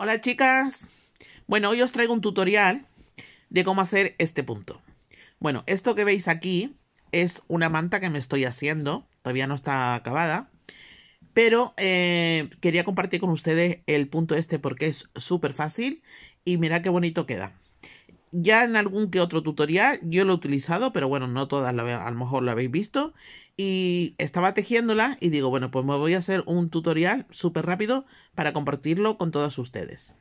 Hola chicas. Bueno, hoy os traigo un tutorial de cómo hacer este punto. Bueno, esto que veis aquí es una manta que me estoy haciendo. Todavía no está acabada. Pero eh, quería compartir con ustedes el punto este porque es súper fácil. Y mira qué bonito queda. Ya en algún que otro tutorial yo lo he utilizado, pero bueno, no todas a lo mejor lo habéis visto. Y estaba tejiéndola y digo, bueno, pues me voy a hacer un tutorial súper rápido para compartirlo con todos ustedes.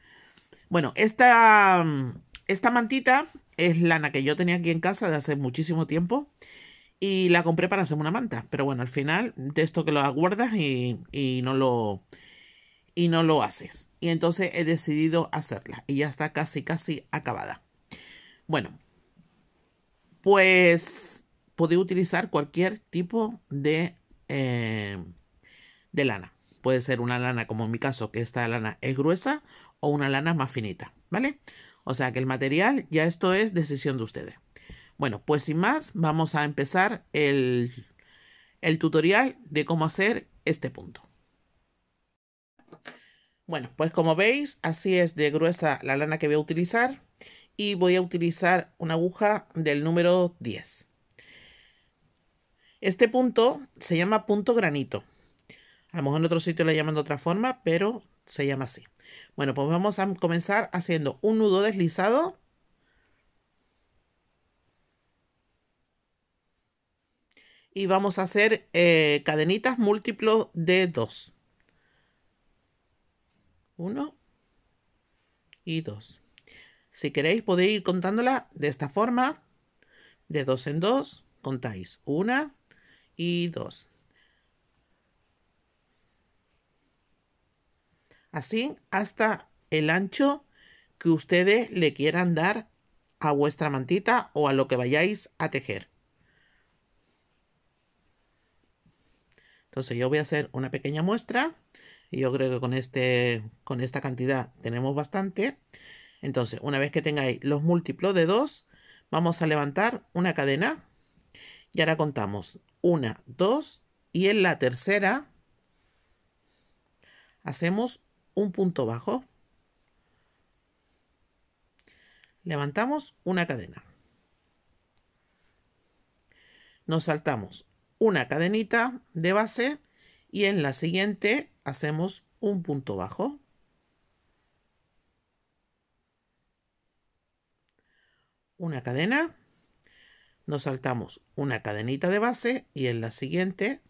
Bueno, esta, mm, esta mantita es lana que yo tenía aquí en casa de hace muchísimo tiempo y la compré para hacer una manta. Pero bueno, al final de esto que lo aguardas y, y, no lo y no lo haces. Y entonces he decidido hacerla y ya está casi casi acabada. Bueno, pues puede utilizar cualquier tipo de, eh, de lana. Puede ser una lana, como en mi caso, que esta lana es gruesa, o una lana más finita, ¿vale? O sea que el material ya esto es decisión de ustedes. Bueno, pues sin más, vamos a empezar el, el tutorial de cómo hacer este punto. Bueno, pues como veis, así es de gruesa la lana que voy a utilizar y voy a utilizar una aguja del número 10. Este punto se llama punto granito. A lo mejor en otro sitio le llaman de otra forma, pero se llama así. Bueno, pues vamos a comenzar haciendo un nudo deslizado. Y vamos a hacer eh, cadenitas múltiplos de 2. 1 y 2. Si queréis podéis ir contándola de esta forma, de dos en dos, contáis una y dos. Así hasta el ancho que ustedes le quieran dar a vuestra mantita o a lo que vayáis a tejer. Entonces yo voy a hacer una pequeña muestra. Y yo creo que con, este, con esta cantidad tenemos bastante. Entonces, una vez que tengáis los múltiplos de 2, vamos a levantar una cadena. Y ahora contamos una, 2 y en la tercera hacemos un punto bajo. Levantamos una cadena. Nos saltamos una cadenita de base y en la siguiente hacemos un punto bajo. una cadena, nos saltamos una cadenita de base y en la siguiente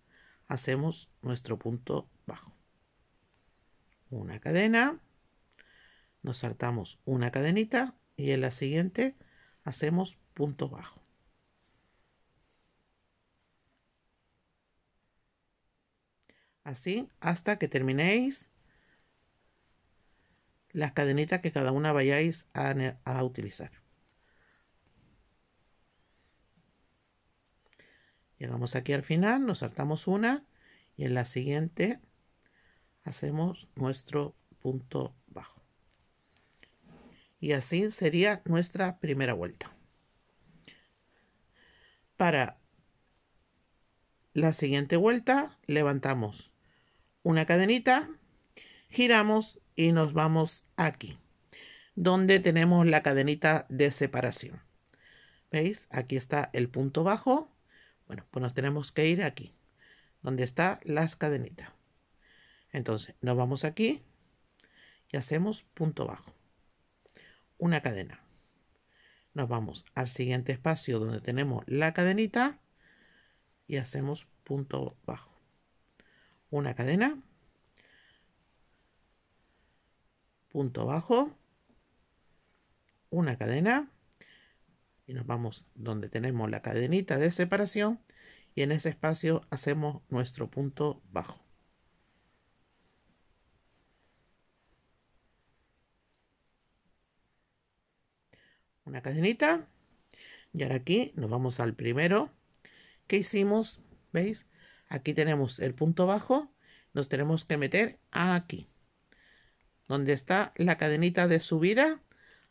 hacemos nuestro punto bajo. Una cadena, nos saltamos una cadenita y en la siguiente hacemos punto bajo. Así hasta que terminéis las cadenitas que cada una vayáis a, a utilizar. Llegamos aquí al final, nos saltamos una y en la siguiente hacemos nuestro punto bajo. Y así sería nuestra primera vuelta. Para la siguiente vuelta levantamos una cadenita, giramos y nos vamos aquí, donde tenemos la cadenita de separación. ¿Veis? Aquí está el punto bajo bueno, pues nos tenemos que ir aquí, donde están las cadenitas. Entonces, nos vamos aquí y hacemos punto bajo. Una cadena. Nos vamos al siguiente espacio donde tenemos la cadenita y hacemos punto bajo. Una cadena. Punto bajo. Una cadena y nos vamos donde tenemos la cadenita de separación y en ese espacio hacemos nuestro punto bajo. Una cadenita y ahora aquí nos vamos al primero que hicimos, ¿veis? Aquí tenemos el punto bajo, nos tenemos que meter aquí, donde está la cadenita de subida,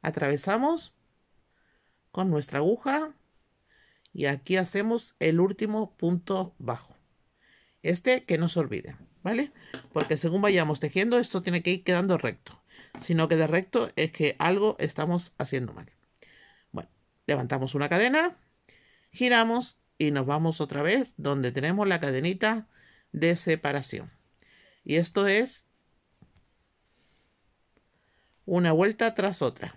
atravesamos con nuestra aguja y aquí hacemos el último punto bajo. Este que no se olvide, ¿vale? Porque según vayamos tejiendo, esto tiene que ir quedando recto. Si no queda recto, es que algo estamos haciendo mal. Bueno, levantamos una cadena, giramos y nos vamos otra vez donde tenemos la cadenita de separación. Y esto es una vuelta tras otra.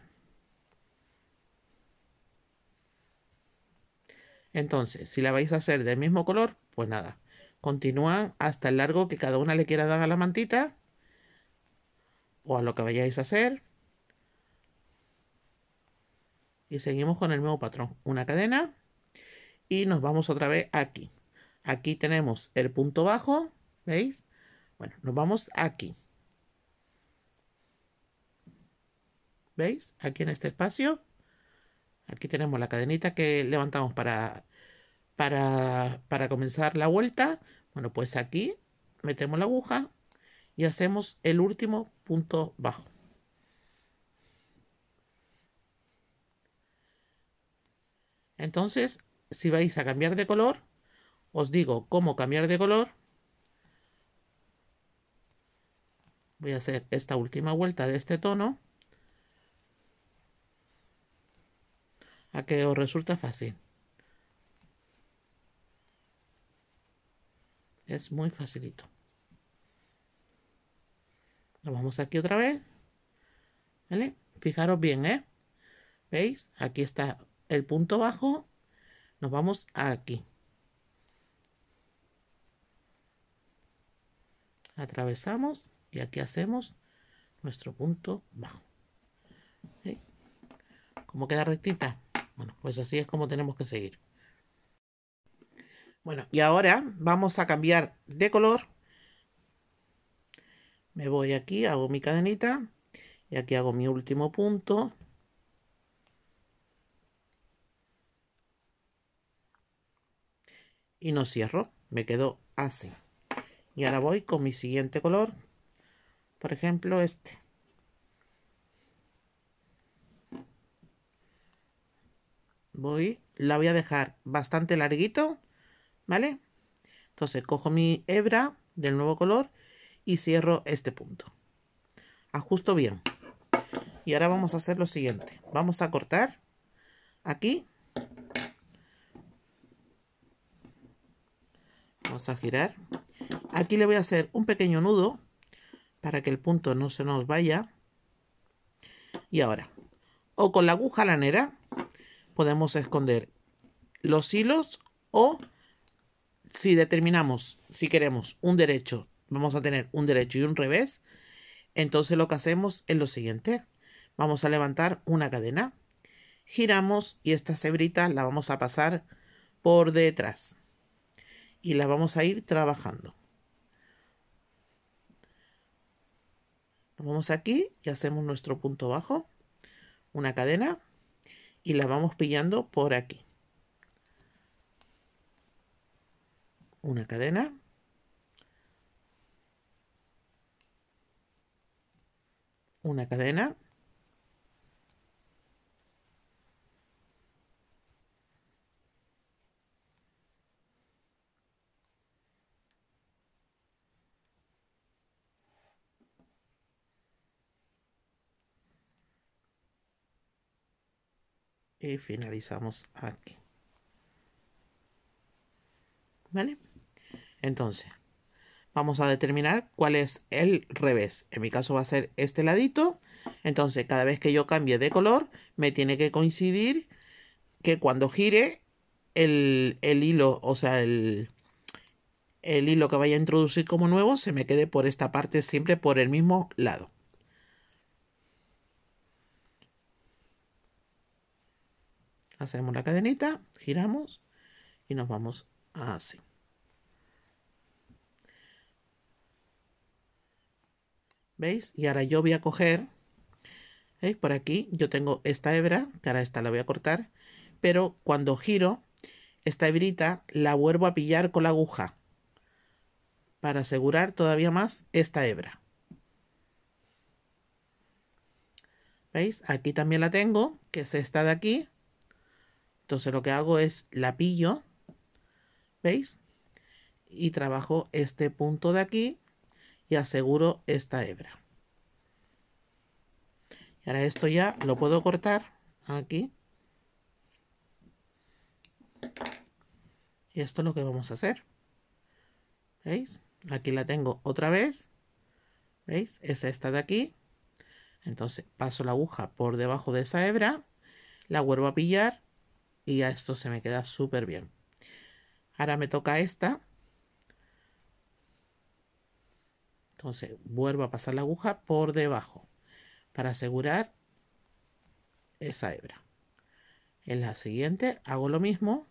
Entonces, si la vais a hacer del mismo color, pues nada, continúan hasta el largo que cada una le quiera dar a la mantita o a lo que vayáis a hacer. Y seguimos con el mismo patrón, una cadena y nos vamos otra vez aquí. Aquí tenemos el punto bajo, ¿veis? Bueno, nos vamos aquí. ¿Veis? Aquí en este espacio Aquí tenemos la cadenita que levantamos para, para, para comenzar la vuelta. Bueno, pues aquí metemos la aguja y hacemos el último punto bajo. Entonces, si vais a cambiar de color, os digo cómo cambiar de color. Voy a hacer esta última vuelta de este tono. a que os resulta fácil. Es muy facilito. Nos vamos aquí otra vez. Fijaros bien, ¿eh? ¿Veis? Aquí está el punto bajo. Nos vamos aquí. Atravesamos y aquí hacemos nuestro punto bajo. como ¿Cómo queda rectita? Bueno, pues así es como tenemos que seguir. Bueno, y ahora vamos a cambiar de color. Me voy aquí, hago mi cadenita y aquí hago mi último punto. Y no cierro, me quedo así. Y ahora voy con mi siguiente color, por ejemplo este. voy, la voy a dejar bastante larguito, ¿vale? Entonces cojo mi hebra del nuevo color y cierro este punto. Ajusto bien. Y ahora vamos a hacer lo siguiente. Vamos a cortar aquí. Vamos a girar. Aquí le voy a hacer un pequeño nudo para que el punto no se nos vaya. Y ahora, o con la aguja lanera, podemos esconder los hilos o si determinamos, si queremos un derecho, vamos a tener un derecho y un revés, entonces lo que hacemos es lo siguiente. Vamos a levantar una cadena, giramos y esta cebrita la vamos a pasar por detrás y la vamos a ir trabajando. Vamos aquí y hacemos nuestro punto bajo, una cadena, y la vamos pillando por aquí. Una cadena. Una cadena. y finalizamos aquí. ¿Vale? Entonces, vamos a determinar cuál es el revés. En mi caso va a ser este ladito. Entonces, cada vez que yo cambie de color, me tiene que coincidir que cuando gire el, hilo, o sea, el, el hilo que vaya a introducir como nuevo, se me quede por esta parte siempre por el mismo lado. hacemos la cadenita, giramos y nos vamos así. ¿Veis? Y ahora yo voy a coger, ¿veis? Por aquí yo tengo esta hebra, que ahora esta la voy a cortar, pero cuando giro, esta hebrita la vuelvo a pillar con la aguja para asegurar todavía más esta hebra. ¿Veis? Aquí también la tengo, que es esta de aquí, entonces lo que hago es la pillo, ¿veis? Y trabajo este punto de aquí y aseguro esta hebra. Y ahora esto ya lo puedo cortar aquí. Y esto es lo que vamos a hacer. ¿Veis? Aquí la tengo otra vez. ¿Veis? Es esta de aquí. Entonces paso la aguja por debajo de esa hebra, la vuelvo a pillar y a esto se me queda súper bien. Ahora me toca esta. Entonces vuelvo a pasar la aguja por debajo para asegurar esa hebra. En la siguiente hago lo mismo.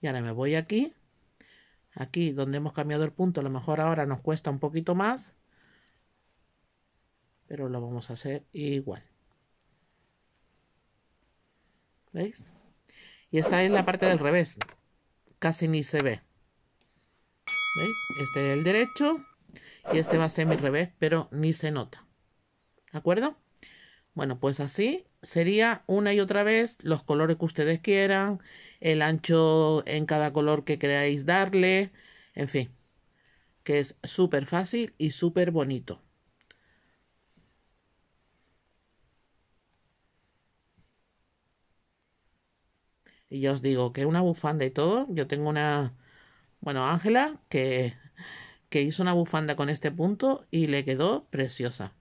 Y ahora me voy aquí. Aquí donde hemos cambiado el punto, a lo mejor ahora nos cuesta un poquito más. Pero lo vamos a hacer igual. ¿Veis? Y está en la parte del revés. Casi ni se ve. ¿Veis? Este es el derecho y este va a ser mi revés, pero ni se nota. ¿De acuerdo? Bueno, pues así sería una y otra vez los colores que ustedes quieran, el ancho en cada color que queráis darle, en fin, que es súper fácil y súper bonito. Y ya os digo que una bufanda y todo, yo tengo una, bueno, Ángela, que, que hizo una bufanda con este punto y le quedó preciosa.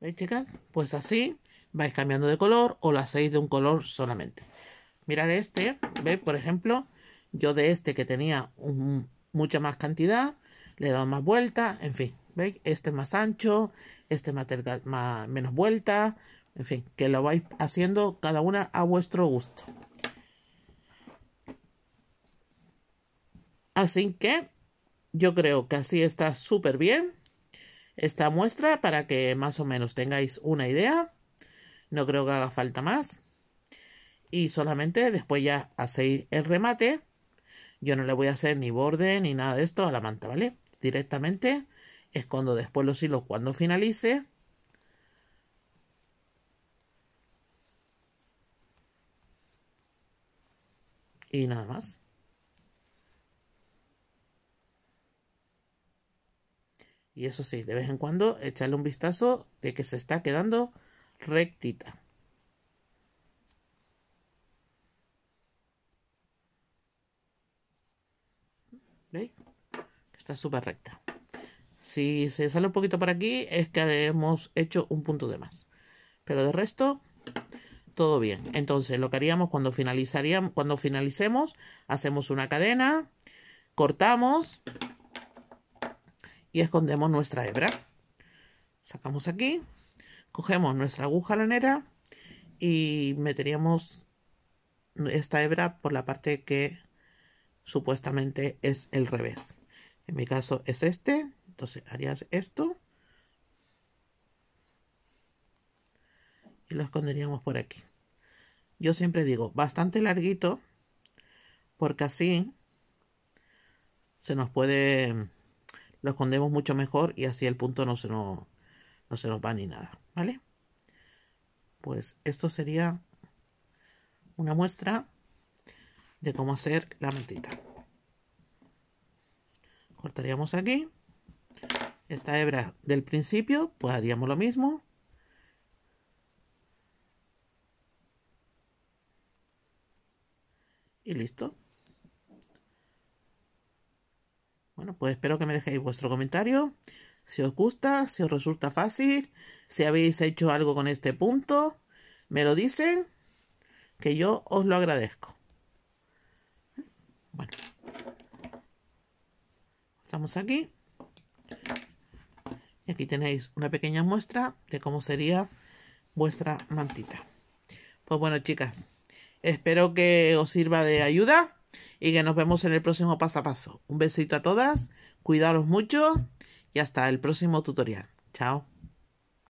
¿Veis, chicas? Pues así vais cambiando de color o lo hacéis de un color solamente. Mirad este, ¿veis? Por ejemplo, yo de este que tenía mucha más cantidad, le he dado más vueltas, en fin. ¿Veis? Este más ancho, este más, menos vuelta, en fin, que lo vais haciendo cada una a vuestro gusto. Así que yo creo que así está súper bien esta muestra para que más o menos tengáis una idea. No creo que haga falta más. Y solamente después ya hacéis el remate. Yo no le voy a hacer ni borde ni nada de esto a la manta, ¿vale? Directamente escondo después los hilos cuando finalice y nada más y eso sí de vez en cuando echarle un vistazo de que se está quedando rectita ¿Veis? está súper recta si se sale un poquito por aquí es que hemos hecho un punto de más. Pero de resto, todo bien. Entonces, lo que haríamos cuando, cuando finalicemos, hacemos una cadena, cortamos y escondemos nuestra hebra. Sacamos aquí, cogemos nuestra aguja lanera y meteríamos esta hebra por la parte que supuestamente es el revés. En mi caso es este. Entonces harías esto. Y lo esconderíamos por aquí. Yo siempre digo, bastante larguito, porque así se nos puede, lo escondemos mucho mejor y así el punto no se nos, no se nos va ni nada, ¿vale? Pues esto sería una muestra de cómo hacer la mantita. Cortaríamos aquí esta hebra del principio, pues haríamos lo mismo. Y listo. Bueno, pues espero que me dejéis vuestro comentario. Si os gusta, si os resulta fácil, si habéis hecho algo con este punto, me lo dicen, que yo os lo agradezco. Bueno, estamos aquí. Y aquí tenéis una pequeña muestra de cómo sería vuestra mantita. Pues bueno, chicas, espero que os sirva de ayuda y que nos vemos en el próximo paso a paso. Un besito a todas, cuidaros mucho y hasta el próximo tutorial. Chao.